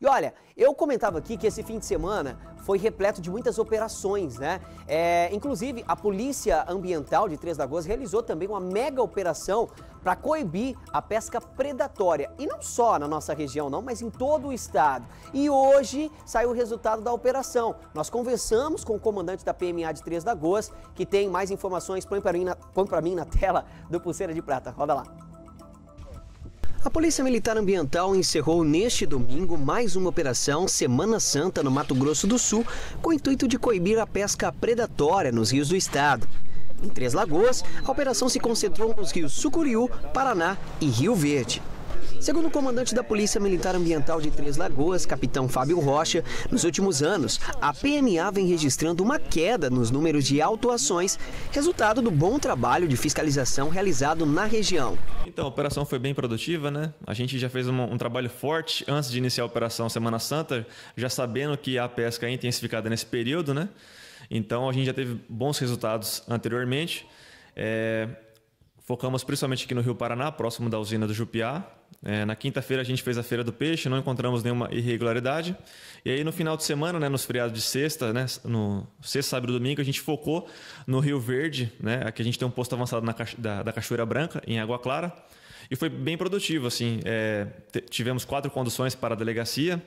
E olha, eu comentava aqui que esse fim de semana foi repleto de muitas operações, né? É, inclusive, a Polícia Ambiental de Três Lagoas realizou também uma mega operação para coibir a pesca predatória. E não só na nossa região, não, mas em todo o estado. E hoje saiu o resultado da operação. Nós conversamos com o comandante da PMA de Três Lagoas, que tem mais informações. Põe para mim, mim na tela do Pulseira de Prata. Roda lá. A Polícia Militar Ambiental encerrou neste domingo mais uma operação Semana Santa no Mato Grosso do Sul, com o intuito de coibir a pesca predatória nos rios do estado. Em Três Lagoas, a operação se concentrou nos rios Sucuriú, Paraná e Rio Verde. Segundo o comandante da Polícia Militar Ambiental de Três Lagoas, capitão Fábio Rocha, nos últimos anos, a PMA vem registrando uma queda nos números de autuações, resultado do bom trabalho de fiscalização realizado na região. Então, a operação foi bem produtiva, né? A gente já fez um, um trabalho forte antes de iniciar a operação Semana Santa, já sabendo que a pesca é intensificada nesse período, né? Então, a gente já teve bons resultados anteriormente. É, Focamos principalmente aqui no Rio Paraná, próximo da usina do Jupiá. É, na quinta-feira a gente fez a Feira do Peixe, não encontramos nenhuma irregularidade. E aí no final de semana, né, nos feriados de sexta, né, no sexta, sábado e domingo, a gente focou no Rio Verde, né, aqui a gente tem um posto avançado na, da, da Cachoeira Branca, em Água Clara. E foi bem produtivo, assim. É, tivemos quatro conduções para a delegacia,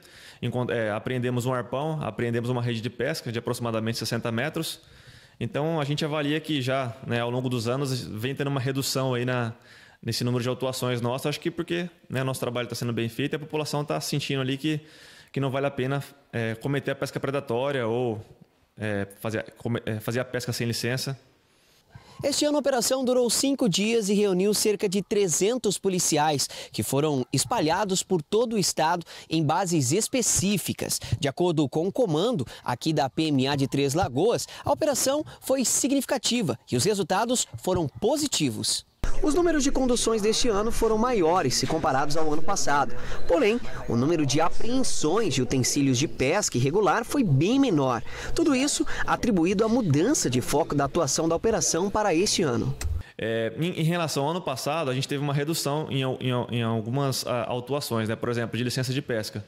é, apreendemos um arpão, apreendemos uma rede de pesca de aproximadamente 60 metros. Então a gente avalia que já né, ao longo dos anos vem tendo uma redução aí na, nesse número de autuações nossas, acho que porque né, nosso trabalho está sendo bem feito e a população está sentindo ali que, que não vale a pena é, cometer a pesca predatória ou é, fazer, é, fazer a pesca sem licença. Este ano a operação durou cinco dias e reuniu cerca de 300 policiais, que foram espalhados por todo o estado em bases específicas. De acordo com o comando aqui da PMA de Três Lagoas, a operação foi significativa e os resultados foram positivos. Os números de conduções deste ano foram maiores se comparados ao ano passado. Porém, o número de apreensões de utensílios de pesca irregular foi bem menor. Tudo isso atribuído à mudança de foco da atuação da operação para este ano. É, em, em, relação ao ano passado, a gente teve uma redução em, em, em algumas a, ah, autuações, né? por exemplo, de licença de pesca.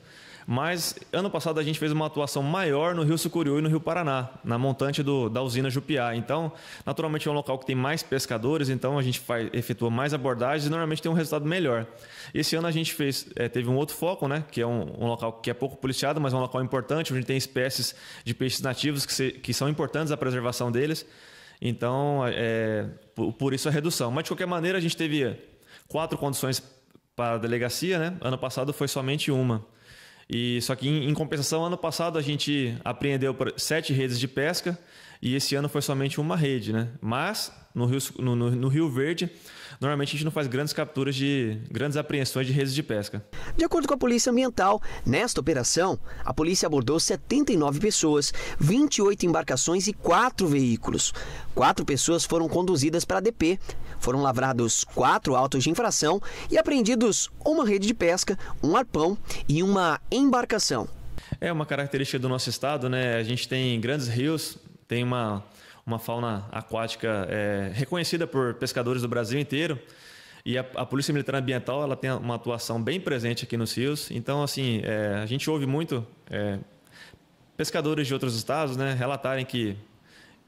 Mas ano passado a gente fez uma atuação maior no Rio Sucuriú e no Rio Paraná, na montante do, da usina Jupiá. Então, naturalmente é um local que tem mais pescadores, então a gente faz, efetua mais abordagens e normalmente tem um resultado melhor. Esse ano a gente fez, é, teve um outro foco, né? Que é um, um, local que é pouco policiado, mas é um local importante, onde tem espécies de peixes nativos que, se, que são importantes à preservação deles. Então, é, por, por isso a redução. Mas de qualquer maneira, a gente teve quatro condições para a delegacia, né? Ano passado foi somente uma. E só que em, em compensação, ano passado a gente apreendeu sete redes de pesca e esse ano foi somente uma rede, né? Mas no Rio, no, no, no Rio Verde, normalmente a gente não faz grandes capturas de grandes apreensões de redes de pesca. De acordo com a Polícia Ambiental, nesta operação, a polícia abordou 79 pessoas, 28 embarcações e 4 veículos. Quatro pessoas foram conduzidas para a DP, foram lavrados quatro autos de infração e apreendidos uma rede de pesca, um arpão e uma embarcação. É uma característica do nosso estado, né? A gente tem grandes rios, tem uma uma fauna aquática é, reconhecida por pescadores do Brasil inteiro. E a, a, Polícia Militar Ambiental ela tem uma atuação bem presente aqui nos rios. Então, assim, é, a gente ouve muito é, pescadores de outros estados né, relatarem que,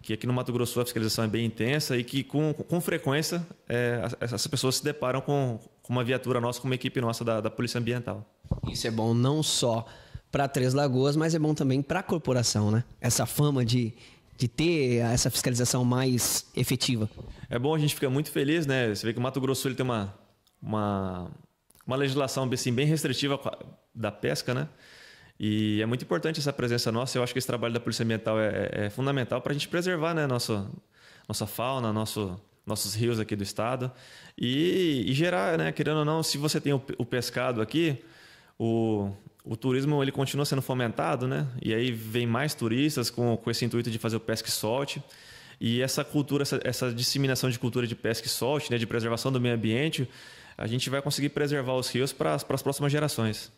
que aqui no Mato Grosso a fiscalização é bem intensa e que, com, com frequência, é, essas pessoas se deparam com, com, uma viatura nossa, com uma equipe nossa da, da Polícia Ambiental. Isso é bom não só para Três Lagoas, mas é bom também para a corporação, né? Essa fama de de ter essa fiscalização mais efetiva? É bom, a gente fica muito feliz, né? Você vê que o Mato Grosso ele tem uma, uma, uma legislação assim, bem restritiva da pesca, né? E é muito importante essa presença nossa. Eu acho que esse trabalho da Polícia Ambiental é, é, é fundamental para a gente preservar né, nosso, nossa fauna, nosso, nossos rios aqui do estado. E, e, gerar, né, querendo ou não, se você tem o, o pescado aqui, o, o turismo ele continua sendo fomentado, né? E aí vem mais turistas com, com esse intuito de fazer o pesca e solte. E essa cultura, essa, essa disseminação de cultura de pesca e solte, né, de preservação do meio ambiente, a gente vai conseguir preservar os rios para as próximas gerações.